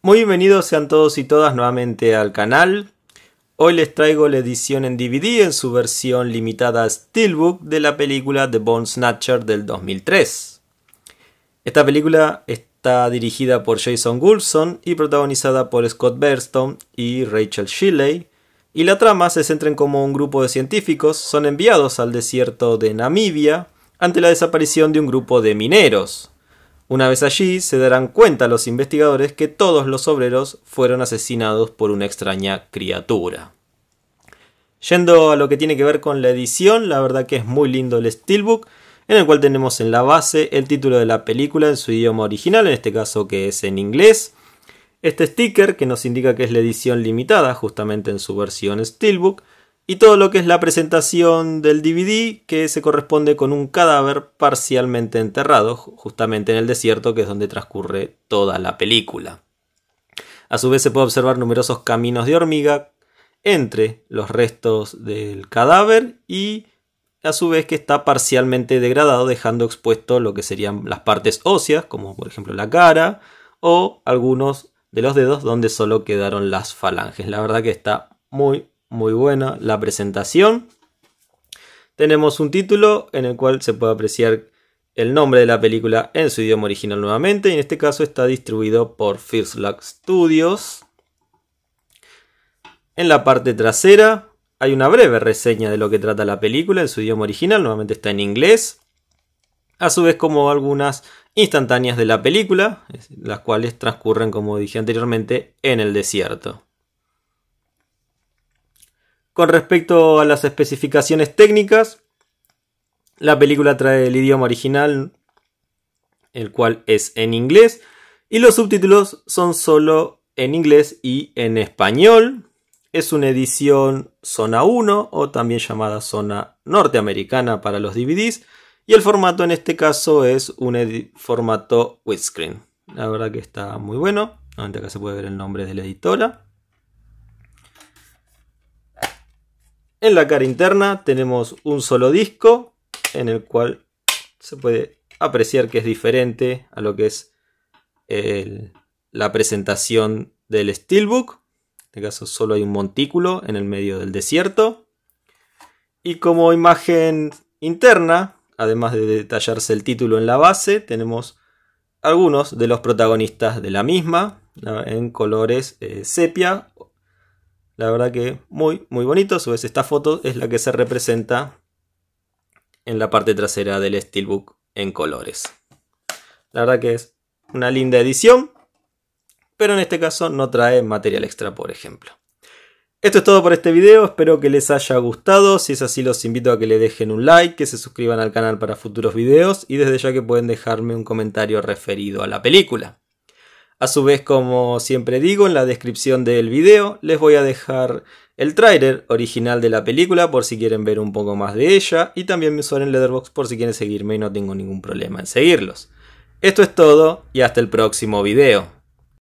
Muy bienvenidos sean todos y todas nuevamente al canal. Hoy les traigo la edición en DVD en su versión limitada Steelbook de la película The Bone Snatcher del 2003. Esta película está dirigida por Jason Gulson y protagonizada por Scott Burstone y Rachel Shelley. Y la trama se centra en cómo un grupo de científicos son enviados al desierto de Namibia ante la desaparición de un grupo de mineros, una vez allí, se darán cuenta los investigadores que todos los obreros fueron asesinados por una extraña criatura. Yendo a lo que tiene que ver con la edición, la verdad que es muy lindo el Steelbook, en el cual tenemos en la base el título de la película en su idioma original, en este caso que es en inglés. Este sticker que nos indica que es la edición limitada, justamente en su versión Steelbook y todo lo que es la presentación del DVD que se corresponde con un cadáver parcialmente enterrado, justamente en el desierto que es donde transcurre toda la película. A su vez se puede observar numerosos caminos de hormiga entre los restos del cadáver y a su vez que está parcialmente degradado dejando expuesto lo que serían las partes óseas, como por ejemplo la cara o algunos de los dedos donde solo quedaron las falanges. La verdad que está muy muy buena la presentación. Tenemos un título en el cual se puede apreciar el nombre de la película en su idioma original nuevamente. en este caso está distribuido por First Luck Studios. En la parte trasera hay una breve reseña de lo que trata la película en su idioma original. Nuevamente está en inglés. A su vez como algunas instantáneas de la película, las cuales transcurren, como dije anteriormente, en el desierto. Con respecto a las especificaciones técnicas, la película trae el idioma original, el cual es en inglés, y los subtítulos son solo en inglés y en español. Es una edición Zona 1 o también llamada Zona Norteamericana para los DVDs. Y el formato en este caso es un formato widescreen. La verdad que está muy bueno. acá se puede ver el nombre de la editora. En la cara interna tenemos un solo disco en el cual se puede apreciar que es diferente a lo que es la presentación del Steelbook. En este caso solo hay un montículo en el medio del desierto. Y como imagen interna, además de detallarse el título en la base, tenemos algunos de los protagonistas de la misma en colores eh, sepia la verdad que muy, muy bonito. A su vez, esta foto es la que se representa en la parte trasera del Steelbook en colores. La verdad que es una linda edición, pero en este caso no trae material extra, por ejemplo. Esto es todo por este video, espero que les haya gustado, si es así los invito a que le dejen un like, que se suscriban al canal para futuros videos y desde ya que pueden dejarme un comentario referido a la película. A su vez, como siempre digo, en la descripción del video les voy a dejar el trailer original de la película por si quieren ver un poco más de ella y también mi usuario en Letterboxd por si quieren seguirme y no tengo ningún problema en seguirlos. Esto es todo y hasta el próximo video.